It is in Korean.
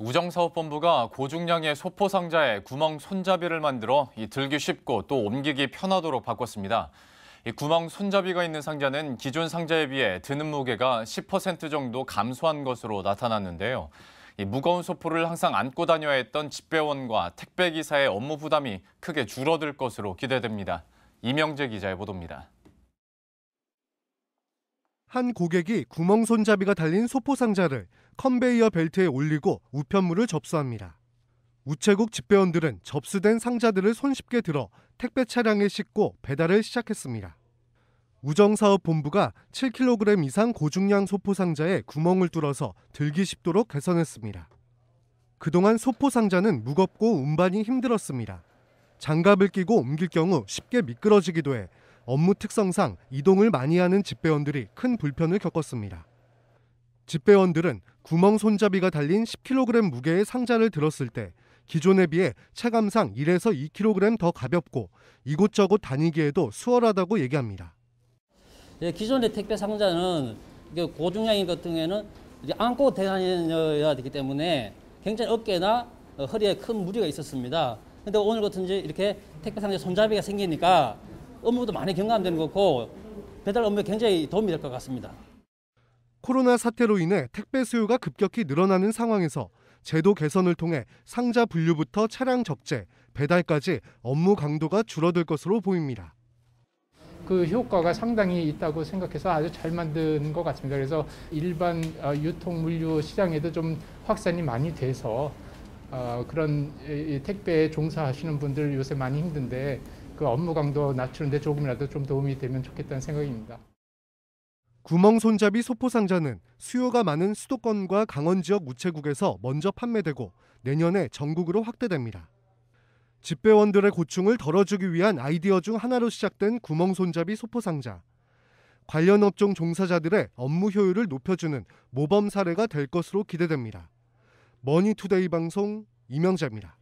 우정사업본부가 고중량의 소포 상자에 구멍 손잡이를 만들어 들기 쉽고 또 옮기기 편하도록 바꿨습니다. 구멍 손잡이가 있는 상자는 기존 상자에 비해 드는 무게가 10% 정도 감소한 것으로 나타났는데요. 무거운 소포를 항상 안고 다녀야 했던 집배원과 택배기사의 업무 부담이 크게 줄어들 것으로 기대됩니다. 이명재 기자의 보도입니다. 한 고객이 구멍 손잡이가 달린 소포 상자를 컨베이어 벨트에 올리고 우편물을 접수합니다. 우체국 집배원들은 접수된 상자들을 손쉽게 들어 택배 차량에 싣고 배달을 시작했습니다. 우정사업본부가 7kg 이상 고중량 소포 상자에 구멍을 뚫어서 들기 쉽도록 개선했습니다. 그동안 소포 상자는 무겁고 운반이 힘들었습니다. 장갑을 끼고 옮길 경우 쉽게 미끄러지기도 해 업무 특성상 이동을 많이 하는 집배원들이 큰 불편을 겪었습니다. 집배원들은 구멍 손잡이가 달린 10kg 무게의 상자를 들었을 때 기존에 비해 체감상 1에서 2kg 더 가볍고 이곳저곳 다니기에도 수월하다고 얘기합니다. 예, 기존의 택배 상자는 고중량인 같은 경우에는 안고 대다녀야 되기 때문에 굉장히 어깨나 허리에 큰 무리가 있었습니다. 근데 오늘 같은 이 이렇게 택배 상자 손잡이가 생기니까 업무도 많이 경감되는 거고 배달 업무에 굉장히 도움이 될 것 같습니다. 코로나 사태로 인해 택배 수요가 급격히 늘어나는 상황에서 제도 개선을 통해 상자 분류부터 차량 적재, 배달까지 업무 강도가 줄어들 것으로 보입니다. 그 효과가 상당히 있다고 생각해서 아주 잘 만든 것 같습니다. 그래서 일반 어, 유통 물류 시장에도 좀 확산이 많이 돼서 어, 그런 택배에 종사하시는 분들 요새 많이 힘든데 그 업무 강도 낮추는데 조금이라도 좀 도움이 되면 좋겠다는 생각입니다. 구멍 손잡이 소포 상자는 수요가 많은 수도권과 강원 지역 우체국에서 먼저 판매되고 내년에 전국으로 확대됩니다. 집배원들의 고충을 덜어주기 위한 아이디어 중 하나로 시작된 구멍 손잡이 소포 상자. 관련 업종 종사자들의 업무 효율을 높여주는 모범 사례가 될 것으로 기대됩니다. 머니투데이 방송 이명자입니다.